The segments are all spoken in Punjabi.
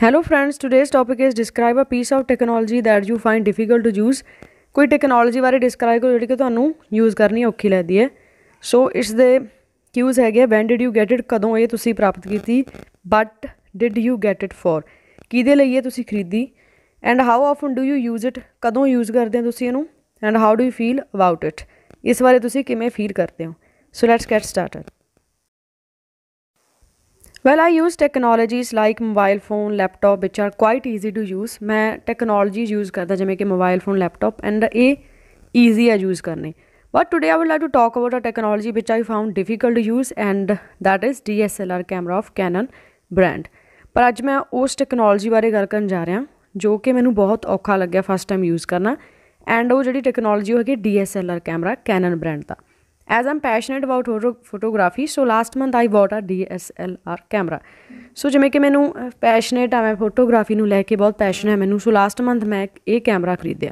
Hello friends, today's topic is describe a piece of technology that you find difficult to use. ਕੋਈ ਟੈਕਨੋਲੋਜੀ ਬਾਰੇ ਡਿਸਕ੍ਰਾਈਬ ਕਰੋ ਜਿਹੜੀ ਕਿ ਤੁਹਾਨੂੰ ਯੂਜ਼ ਕਰਨੀ ਔਖੀ ਲੱਗਦੀ ਹੈ ਸੋ ਇਸ ਦੇ ਕਿਊਜ਼ ਹੈਗੇ when did you get it ਕਦੋਂ ਇਹ ਤੁਸੀਂ ਪ੍ਰਾਪਤ ਕੀਤੀ but did you get it for ਕਿਹਦੇ ਲਈ ਇਹ ਤੁਸੀਂ ਖਰੀਦੀ and how often do you use it ਕਦੋਂ ਯੂਜ਼ ਕਰਦੇ ਹੋ ਤੁਸੀਂ ਇਹਨੂੰ and how do you feel about it ਇਸ ਬਾਰੇ ਤੁਸੀਂ ਕਿਵੇਂ ਫੀਲ ਕਰਦੇ ਹੋ so let's get started well I use technologies like mobile phone laptop which are quite easy to use ਮੈਂ ਟੈਕਨੋਲੋਜੀ ਯੂਜ਼ ਕਰਦਾ ਜਿਵੇਂ ਕਿ ਮੋਬਾਈਲ ਫੋਨ ਲੈਪਟਾਪ ਐਂਡ ਇਹ ਈਜ਼ੀ ਆ ਯੂਜ਼ ਕਰਨੇ but today I will like to talk about a technology which I found difficult to use and that is DSLR camera of Canon brand ਪਰ ਅੱਜ ਮੈਂ ਉਸ ਟੈਕਨੋਲੋਜੀ ਬਾਰੇ ਗੱਲ ਕਰਨ ਜਾ ਰਿਹਾ ਜੋ ਕਿ ਮੈਨੂੰ ਬਹੁਤ ਔਖਾ ਲੱਗਿਆ ਫਸਟ ਟਾਈਮ ਯੂਜ਼ ਕਰਨਾ ਐਂਡ ਉਹ ਜਿਹੜੀ ਟੈਕਨੋਲੋਜੀ ਹੈਗੀ ਡੀਐਸਐਲਆਰ ਕੈਮਰਾ ਕੈਨਨ ਬ੍ਰਾਂਡ ਦਾ as i'm passionate about photography so last month i bought a dslr camera so ਜਿਵੇਂ ਕਿ ਮੈਨੂੰ ਪੈਸ਼ਨੇਟ ਆ ਮੈਂ ਫੋਟੋਗ੍ਰਾਫੀ ਨੂੰ ਲੈ ਕੇ ਬਹੁਤ ਪੈਸ਼ਨ ਹੈ ਮੈਨੂੰ ਸੋ ਲਾਸਟ ਮੰਥ ਮੈਂ ਇਹ ਕੈਮਰਾ ਖਰੀਦਿਆ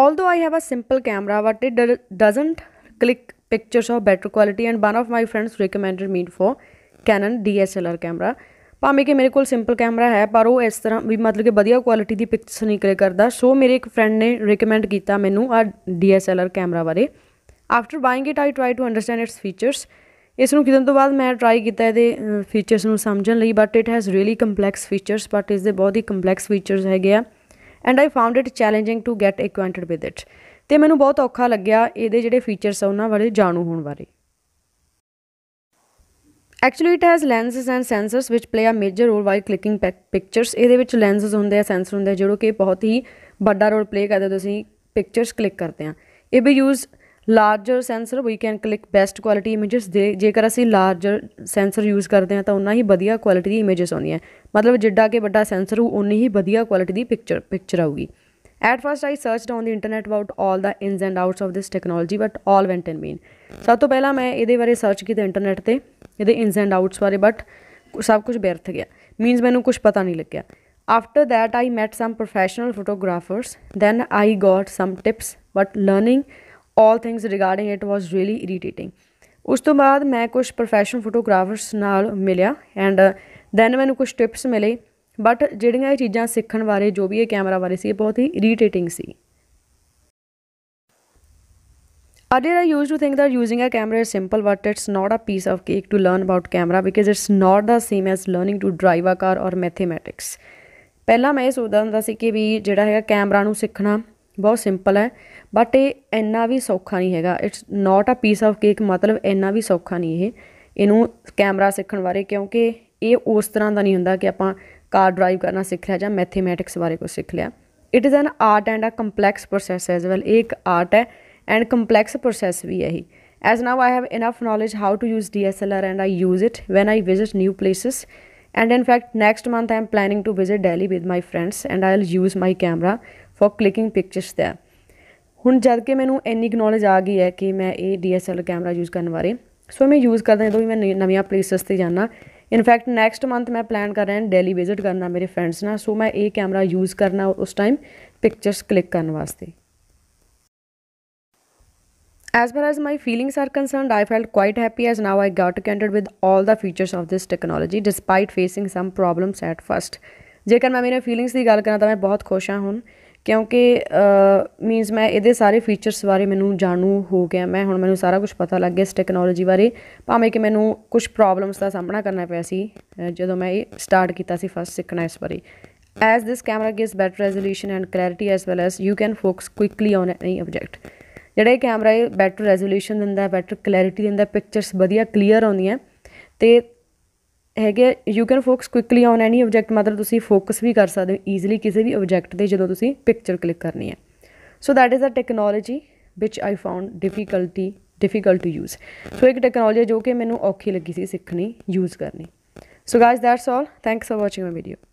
although i have a simple camera but it doesn't click pictures of better quality and one of my friends recommended me for canon dslr camera ਭਾਵੇਂ ਕਿ ਮੇਰੇ ਕੋਲ ਸਿੰਪਲ ਕੈਮਰਾ ਹੈ ਪਰ ਉਹ ਇਸ ਤਰ੍ਹਾਂ ਵੀ ਮਤਲਬ ਕਿ ਵਧੀਆ ਕੁਆਲਿਟੀ ਦੀ ਪਿਕਚਰ ਨਹੀਂ ਕਰੇ ਕਰਦਾ ਸੋ ਮੇਰੇ ਇੱਕ ਫਰੈਂਡ ਨੇ ਰეკਮੈਂਡ ਕੀਤਾ ਮੈਨੂੰ ਆ ਡੀਐਸਐਲਆਰ ਕੈਮਰਾ ਬਾਰੇ after buying it I try to understand its features ਇਸ ਨੂੰ ਕਿਦਨ ਤੋਂ ਬਾਅਦ ਮੈਂ ਟਰਾਈ ਕੀਤਾ ਇਹਦੇ ਫੀਚਰਸ ਨੂੰ ਸਮਝਣ ਲਈ but it has really complex features but ਇਸ ਦੇ ਬਹੁਤ ਹੀ ਕੰਪਲੈਕਸ ਫੀਚਰਸ ਹੈਗੇ ਆ and I found it challenging to get acquainted with it ਤੇ ਮੈਨੂੰ ਬਹੁਤ ਔਖਾ ਲੱਗਿਆ ਇਹਦੇ ਜਿਹੜੇ ਫੀਚਰਸ ਆ ਉਹਨਾਂ ਬਾਰੇ ਜਾਣੂ ਹੋਣ ਬਾਰੇ actually it has lenses and sensors which play a major role while clicking pictures ਇਹਦੇ ਵਿੱਚ ਲੈਂਸਸ ਹੁੰਦੇ ਆ ਸੈਂਸਰ ਹੁੰਦੇ ਆ ਜਿਹੜੋ ਕਿ ਬਹੁਤ ਹੀ ਵੱਡਾ ਰੋਲ ਪਲੇ ਕਰਦੇ ਤੁਸੀਂ ਪਿਕਚਰਸ ਕਲਿੱਕ ਕਰਦੇ ਆ ਇਹ ਵੀ use larger sensor we can click best quality images ਦੇ ਜੇਕਰ ਅਸੀਂ ਲਾਰਜਰ ਸੈਂਸਰ ਯੂਜ਼ ਕਰਦੇ ਆ ਤਾਂ ਉਨਾ ਹੀ ਵਧੀਆ ਕੁਆਲਿਟੀ ਦੀ ਇਮੇਜਸ ਆਉਂਦੀਆਂ ਮਤਲਬ ਜਿੱਡਾ ਕਿ ਵੱਡਾ ਸੈਂਸਰ ਹੋ ਉਨੀ ਹੀ ਵਧੀਆ ਕੁਆਲਿਟੀ ਦੀ ਪਿਕਚਰ ਪਿਕਚਰ ਆਊਗੀ At first I searched on the internet about all the ins and outs of this technology but all went in vain. ਸਭ ਤੋਂ ਪਹਿਲਾਂ ਮੈਂ ਇਹਦੇ ਬਾਰੇ ਸਰਚ ਕੀਤਾ ਇੰਟਰਨੈਟ ਤੇ ਇਹਦੇ ਇਨਸ ਐਂਡ ਆਊਟਸ ਬਾਰੇ ਬਟ ਸਭ ਕੁਝ ਬੇਰਥ ਗਿਆ ਮੀਨਸ ਮੈਨੂੰ ਕੁਝ ਪਤਾ ਨਹੀਂ ਲੱਗਿਆ after that I met some professional photographers then I got some tips but learning all things regarding it was really irritating ਉਸ ਤੋਂ ਬਾਅਦ ਮੈਂ ਕੁਝ ਪ੍ਰੋਫੈਸ਼ਨਲ ਫੋਟੋਗ੍ਰਾਫਰਸ ਨਾਲ ਮਿਲਿਆ ਐਂਡ ਦੈਨ ਮੈਨੂੰ ਕੁਝ ਟਿਪਸ ਮਿਲੇ ਬਟ ਜਿਹੜੀਆਂ ਇਹ ਚੀਜ਼ਾਂ ਸਿੱਖਣ ਬਾਰੇ ਜੋ ਵੀ ਇਹ ਕੈਮਰਾ ਬਾਰੇ ਸੀ ਇਹ ਬਹੁਤ ਹੀ ਇਰੀਟੇਟਿੰਗ ਸੀ other I use to think that using a camera is simple but it's not a piece of cake to learn about camera because it's not the same as learning to drive a car or mathematics ਪਹਿਲਾਂ ਮੈਂ ਇਹ ਸੋਚਦਾ ਹੁੰਦਾ ਸੀ ਕਿ ਵੀ ਜਿਹੜਾ ਹੈਗਾ ਕੈਮਰਾ ਨੂੰ ਸਿੱਖਣਾ ਬਹੁਤ ਸਿੰਪਲ ਹੈ ਬਟ ਇਹ ਇੰਨਾ ਵੀ ਸੌਖਾ ਨਹੀਂ ਹੈਗਾ it's not a piece of cake ਮਤਲਬ ਇੰਨਾ ਵੀ ਸੌਖਾ ਨਹੀਂ ਇਹ ਇਹਨੂੰ ਕੈਮਰਾ ਸਿੱਖਣ ਬਾਰੇ ਕਿਉਂਕਿ ਇਹ ਉਸ ਤਰ੍ਹਾਂ ਦਾ ਨਹੀਂ ਹੁੰਦਾ ਕਿ ਆਪਾਂ कार ड्राइव करना सीख लिया जहाँ मैथमेटिक्स बारे कुछ सीख लिया it is an art and a complex process as well ये एक आर्ट है एंड कम्प्लैक्स प्रोसेस भी है ही as now I have enough knowledge how to use D S L R and I use it when I visit new places and in fact next month i am planning to visit delhi with my friends and i'll use my camera for clicking pictures there ਹੁਣ ਜਦ ਕਿ ਮੈਨੂੰ ਇੰਨੀ ਨੌਲੇਜ ਆ ਗਈ ਹੈ ਕਿ ਮੈਂ ਇਹ DSLR ਕੈਮਰਾ ਯੂਜ਼ ਕਰਨ ਬਾਰੇ ਸੋ ਮੈਂ ਯੂਜ਼ ਕਰਦਾ ਜਦੋਂ ਵੀ ਮੈਂ ਨਵੀਆਂ ਪਲੇਸਸ ਤੇ ਜਾਣਾ ਇਨਫੈਕਟ ਨੈਕਸਟ ਮੰਥ ਮੈਂ ਪਲਾਨ ਕਰ ਰਿਹਾ ਦਿੱਲੀ ਵਿਜ਼ਿਟ ਕਰਨਾ ਮੇਰੇ ਫਰੈਂਡਸ ਨਾਲ ਸੋ ਮੈਂ ਇਹ ਕੈਮਰਾ ਯੂਜ਼ ਕਰਨਾ ਉਸ ਟਾਈਮ ਪਿਕਚਰਸ ਕਲਿੱਕ ਕਰਨ ਵਾਸਤੇ As far as my feelings are concerned, I felt quite happy as now I got acquainted with all the features of this technology despite facing some problems at first. ਜੇਕਰ ਮੈਂ ਮੇਰੇ ਫੀਲਿੰਗਸ ਦੀ ਗੱਲ ਕਰਾਂ ਤਾਂ ਮੈਂ ਬਹੁਤ ਖੁਸ਼ ਹਾਂ ਹੁਣ ਕਿਉਂਕਿ ਮੀਨਸ ਮੈਂ ਇਹਦੇ ਸਾਰੇ ਫੀਚਰਸ ਬਾਰੇ ਮੈਨੂੰ ਜਾਣੂ ਹੋ ਗਿਆ ਮੈਂ ਹੁਣ ਮੈਨੂੰ ਸਾਰਾ ਕੁਝ ਪਤਾ ਲੱਗ ਗਿਆ ਇਸ ਟੈਕਨੋਲੋਜੀ ਬਾਰੇ ਭਾਵੇਂ ਕਿ ਮੈਨੂੰ ਕੁਝ ਪ੍ਰੋਬਲਮਸ ਦਾ ਸਾਹਮਣਾ ਕਰਨਾ ਪਿਆ ਸੀ ਜਦੋਂ ਮੈਂ ਇਹ ਸਟਾਰਟ ਕੀਤਾ ਸੀ ਫਸਟ ਸਿੱਖਣਾ ਇਸ ਬਾਰੇ as this camera gives better resolution and clarity as well as you can focus quickly on any object ਜਿਹੜਾ ਇਹ ਕੈਮਰਾ ਇਹ ਬੈਟਰ ਰੈਜ਼ੋਲੂਸ਼ਨ ਦਿੰਦਾ ਬੈਟਰ ਕਲੈਰਿਟੀ ਦਿੰਦਾ ਪਿਕਚਰਸ ਵਧੀਆ ਕਲੀਅਰ ਆਉਂਦੀਆਂ ਤੇ ਹੈਗੇ you can focus quickly on any object ਮਤਲਬ ਤੁਸੀਂ ਫੋਕਸ ਵੀ ਕਰ ਸਕਦੇ ਹੋ ਈਜ਼ੀਲੀ ਕਿਸੇ ਵੀ ਆਬਜੈਕਟ ਤੇ ਜਦੋਂ ਤੁਸੀਂ ਪਿਕਚਰ ਕਲਿੱਕ ਕਰਨੀ ਹੈ so that is a technology which I found difficulty difficult to use so ਇੱਕ ਟੈਕਨੋਲੋਜੀ ਜੋ ਕਿ ਮੈਨੂੰ ਔਖੀ ਲੱਗੀ ਸੀ ਸਿੱਖਣੀ ਯੂਜ਼ ਕਰਨੀ so guys that's all thanks for watching my video